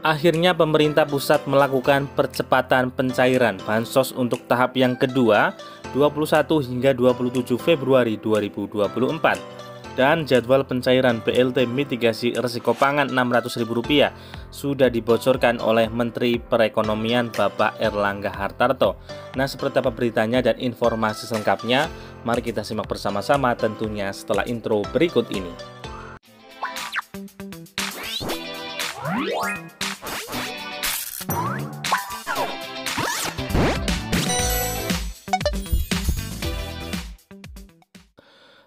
akhirnya pemerintah pusat melakukan percepatan pencairan bansos untuk tahap yang kedua 21 hingga 27 Februari 2024 dan jadwal pencairan BLT mitigasi resiko pangan Rp600.000 sudah dibocorkan oleh Menteri Perekonomian Bapak Erlangga Hartarto. Nah, seperti apa beritanya dan informasi selengkapnya, mari kita simak bersama-sama tentunya setelah intro berikut ini.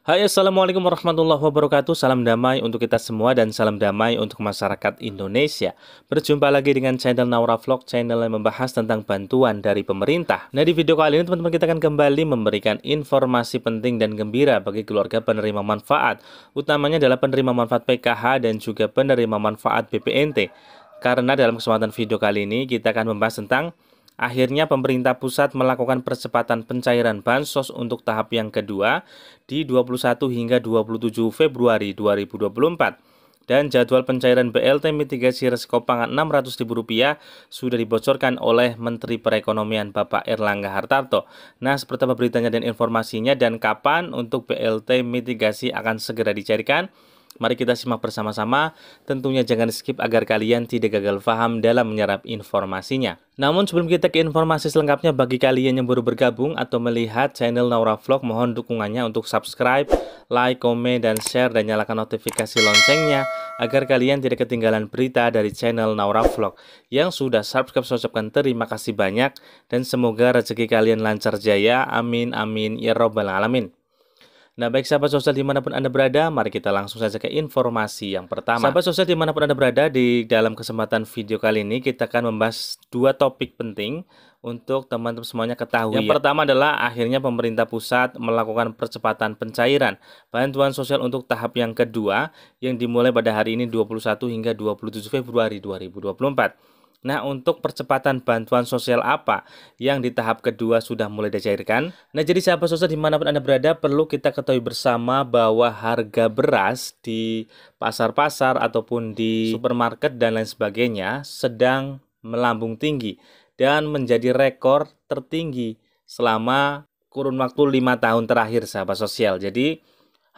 Hai assalamualaikum warahmatullahi wabarakatuh Salam damai untuk kita semua dan salam damai untuk masyarakat Indonesia Berjumpa lagi dengan channel Naura Vlog Channel yang membahas tentang bantuan dari pemerintah Nah di video kali ini teman-teman kita akan kembali memberikan informasi penting dan gembira Bagi keluarga penerima manfaat Utamanya adalah penerima manfaat PKH dan juga penerima manfaat BPNT karena dalam kesempatan video kali ini kita akan membahas tentang akhirnya pemerintah pusat melakukan percepatan pencairan bansos untuk tahap yang kedua di 21 hingga 27 Februari 2024 dan jadwal pencairan BLT mitigasi resiko pangan Rp600.000 sudah dibocorkan oleh Menteri Perekonomian Bapak Erlangga Hartarto. Nah, seperti apa beritanya dan informasinya dan kapan untuk BLT mitigasi akan segera dicairkan? Mari kita simak bersama-sama, tentunya jangan skip agar kalian tidak gagal paham dalam menyerap informasinya. Namun sebelum kita ke informasi selengkapnya, bagi kalian yang baru bergabung atau melihat channel Naura Vlog, mohon dukungannya untuk subscribe, like, komen, dan share, dan nyalakan notifikasi loncengnya agar kalian tidak ketinggalan berita dari channel Naura Vlog. Yang sudah subscribe, saya terima kasih banyak, dan semoga rezeki kalian lancar jaya. Amin, amin, ya robbal alamin. Nah baik sahabat sosial dimanapun Anda berada, mari kita langsung saja ke informasi yang pertama. Sahabat sosial dimanapun Anda berada, di dalam kesempatan video kali ini kita akan membahas dua topik penting untuk teman-teman semuanya ketahui. Yang pertama adalah akhirnya pemerintah pusat melakukan percepatan pencairan bantuan sosial untuk tahap yang kedua yang dimulai pada hari ini 21 hingga 27 Februari 2024. Nah, untuk percepatan bantuan sosial apa yang di tahap kedua sudah mulai dicairkan? Nah, jadi sahabat sosial dimanapun Anda berada, perlu kita ketahui bersama bahwa harga beras di pasar-pasar ataupun di supermarket dan lain sebagainya sedang melambung tinggi dan menjadi rekor tertinggi selama kurun waktu lima tahun terakhir sahabat sosial. Jadi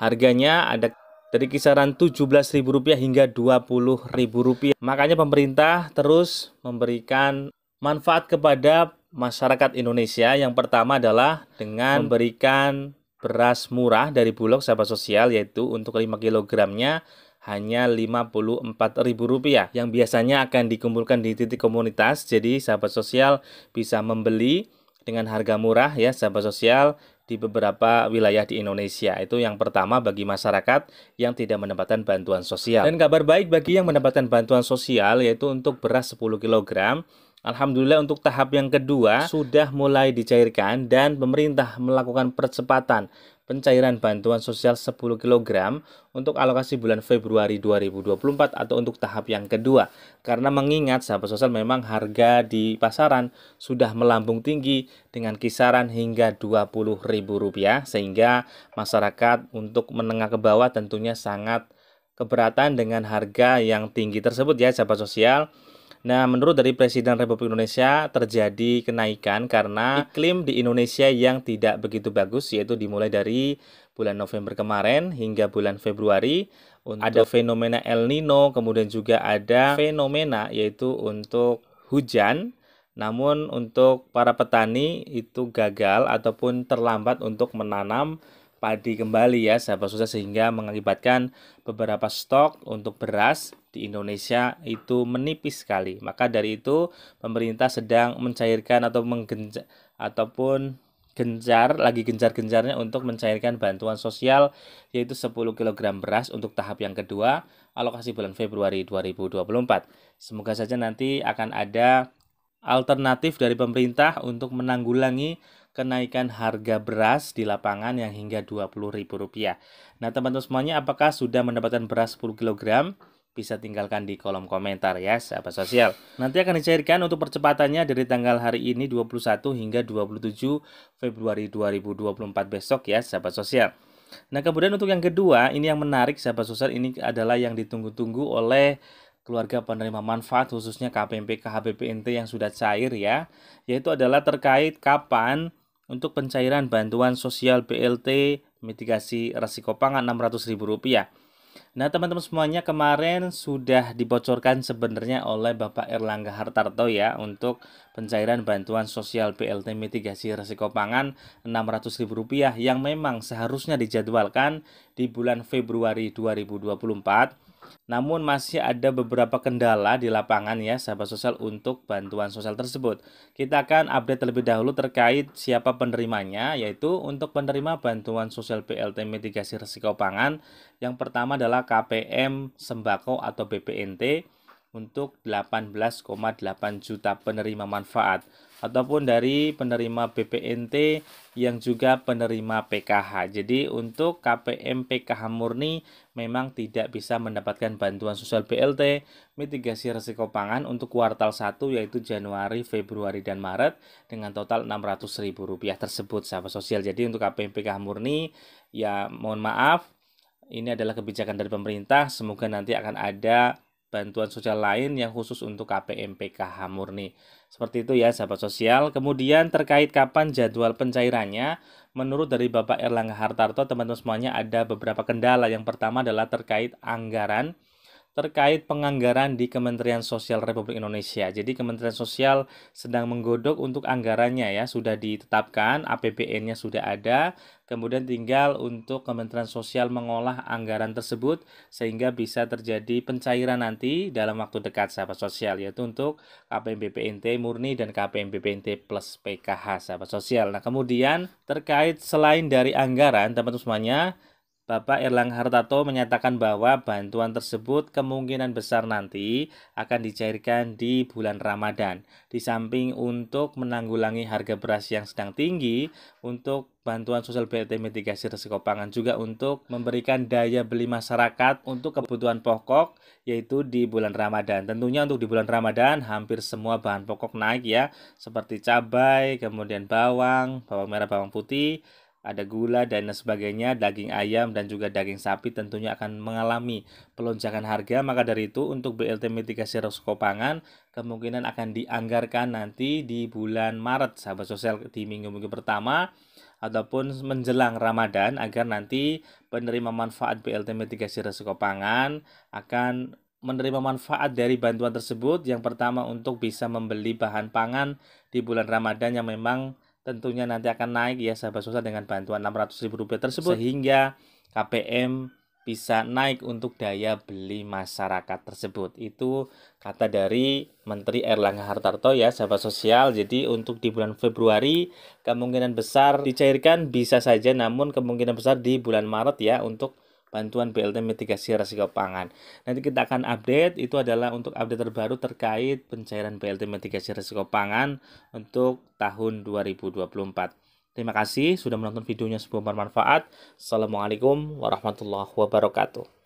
harganya ada dari kisaran Rp17.000 hingga Rp20.000. Makanya pemerintah terus memberikan manfaat kepada masyarakat Indonesia. Yang pertama adalah dengan memberikan beras murah dari Bulog Sahabat Sosial yaitu untuk 5 kilogramnya hanya Rp54.000 yang biasanya akan dikumpulkan di titik komunitas. Jadi sahabat sosial bisa membeli dengan harga murah ya sahabat sosial di beberapa wilayah di Indonesia. Itu yang pertama bagi masyarakat yang tidak mendapatkan bantuan sosial. Dan kabar baik bagi yang mendapatkan bantuan sosial yaitu untuk beras 10 kg Alhamdulillah untuk tahap yang kedua sudah mulai dicairkan dan pemerintah melakukan percepatan pencairan bantuan sosial 10 kg untuk alokasi bulan Februari 2024 atau untuk tahap yang kedua. Karena mengingat sahabat sosial memang harga di pasaran sudah melambung tinggi dengan kisaran hingga Rp20.000 sehingga masyarakat untuk menengah ke bawah tentunya sangat keberatan dengan harga yang tinggi tersebut ya sahabat sosial. Nah, menurut dari Presiden Republik Indonesia terjadi kenaikan karena iklim di Indonesia yang tidak begitu bagus yaitu dimulai dari bulan November kemarin hingga bulan Februari untuk ada fenomena El Nino, kemudian juga ada fenomena yaitu untuk hujan namun untuk para petani itu gagal ataupun terlambat untuk menanam padi kembali ya sahabat susah sehingga mengakibatkan beberapa stok untuk beras di Indonesia itu menipis sekali. Maka dari itu pemerintah sedang mencairkan atau menggenja ataupun gencar lagi gencar-gencarnya untuk mencairkan bantuan sosial yaitu 10 kg beras untuk tahap yang kedua alokasi bulan Februari 2024. Semoga saja nanti akan ada alternatif dari pemerintah untuk menanggulangi kenaikan harga beras di lapangan yang hingga Rp20.000. Nah, teman-teman semuanya apakah sudah mendapatkan beras 10 kg? Bisa tinggalkan di kolom komentar ya, sahabat sosial. Nanti akan dicairkan untuk percepatannya dari tanggal hari ini 21 hingga 27 Februari 2024 besok ya, sahabat sosial. Nah, kemudian untuk yang kedua, ini yang menarik sahabat sosial ini adalah yang ditunggu-tunggu oleh keluarga penerima manfaat khususnya KPMP KHBPNT yang sudah cair ya yaitu adalah terkait kapan untuk pencairan bantuan sosial BLT mitigasi resiko pangan Rp600.000. Nah, teman-teman semuanya kemarin sudah dibocorkan sebenarnya oleh Bapak Erlangga Hartarto ya untuk pencairan bantuan sosial BLT mitigasi resiko pangan Rp600.000 yang memang seharusnya dijadwalkan di bulan Februari 2024. Namun masih ada beberapa kendala di lapangan ya sahabat sosial untuk bantuan sosial tersebut. Kita akan update terlebih dahulu terkait siapa penerimanya yaitu untuk penerima bantuan sosial BLT mitigasi resiko pangan yang pertama adalah KPM sembako atau BPNT untuk 18,8 juta penerima manfaat ataupun dari penerima BPNT yang juga penerima PKH. Jadi untuk KPM PKH murni memang tidak bisa mendapatkan bantuan sosial BLT mitigasi resiko pangan untuk kuartal 1 yaitu Januari, Februari dan Maret dengan total Rp600.000 tersebut sahabat sosial. Jadi untuk KPM PKH murni ya mohon maaf ini adalah kebijakan dari pemerintah. Semoga nanti akan ada bantuan sosial lain yang khusus untuk KPM PKH murni. Seperti itu ya sahabat sosial. Kemudian terkait kapan jadwal pencairannya, menurut dari Bapak Erlangga Hartarto teman-teman semuanya ada beberapa kendala. Yang pertama adalah terkait anggaran terkait penganggaran di Kementerian Sosial Republik Indonesia. Jadi Kementerian Sosial sedang menggodok untuk anggarannya ya, sudah ditetapkan, APBN-nya sudah ada, kemudian tinggal untuk Kementerian Sosial mengolah anggaran tersebut sehingga bisa terjadi pencairan nanti dalam waktu dekat sahabat sosial yaitu untuk KPM BPNT murni dan KPM BPNT plus PKH sahabat sosial. Nah, kemudian terkait selain dari anggaran, teman-teman semuanya, Bapak Erlang Hartato menyatakan bahwa bantuan tersebut kemungkinan besar nanti akan dicairkan di bulan Ramadan. Di samping untuk menanggulangi harga beras yang sedang tinggi, untuk bantuan sosial BLT mitigasi resiko pangan juga untuk memberikan daya beli masyarakat untuk kebutuhan pokok yaitu di bulan Ramadan. Tentunya untuk di bulan Ramadan hampir semua bahan pokok naik ya, seperti cabai, kemudian bawang, bawang merah, bawang putih, ada gula dan sebagainya, daging ayam dan juga daging sapi tentunya akan mengalami pelonjakan harga. Maka dari itu untuk BLT mitigasi resiko pangan kemungkinan akan dianggarkan nanti di bulan Maret sahabat sosial di minggu-minggu pertama ataupun menjelang Ramadan agar nanti penerima manfaat BLT mitigasi resiko pangan akan menerima manfaat dari bantuan tersebut. Yang pertama untuk bisa membeli bahan pangan di bulan Ramadan yang memang tentunya nanti akan naik ya sahabat susah dengan bantuan Rp600.000 tersebut sehingga KPM bisa naik untuk daya beli masyarakat tersebut. Itu kata dari Menteri Erlangga Hartarto ya, sahabat sosial. Jadi untuk di bulan Februari kemungkinan besar dicairkan bisa saja namun kemungkinan besar di bulan Maret ya untuk bantuan BLT mitigasi resiko pangan. Nanti kita akan update itu adalah untuk update terbaru terkait pencairan BLT mitigasi resiko pangan untuk tahun 2024. Terima kasih sudah menonton videonya semoga bermanfaat. Assalamualaikum warahmatullahi wabarakatuh.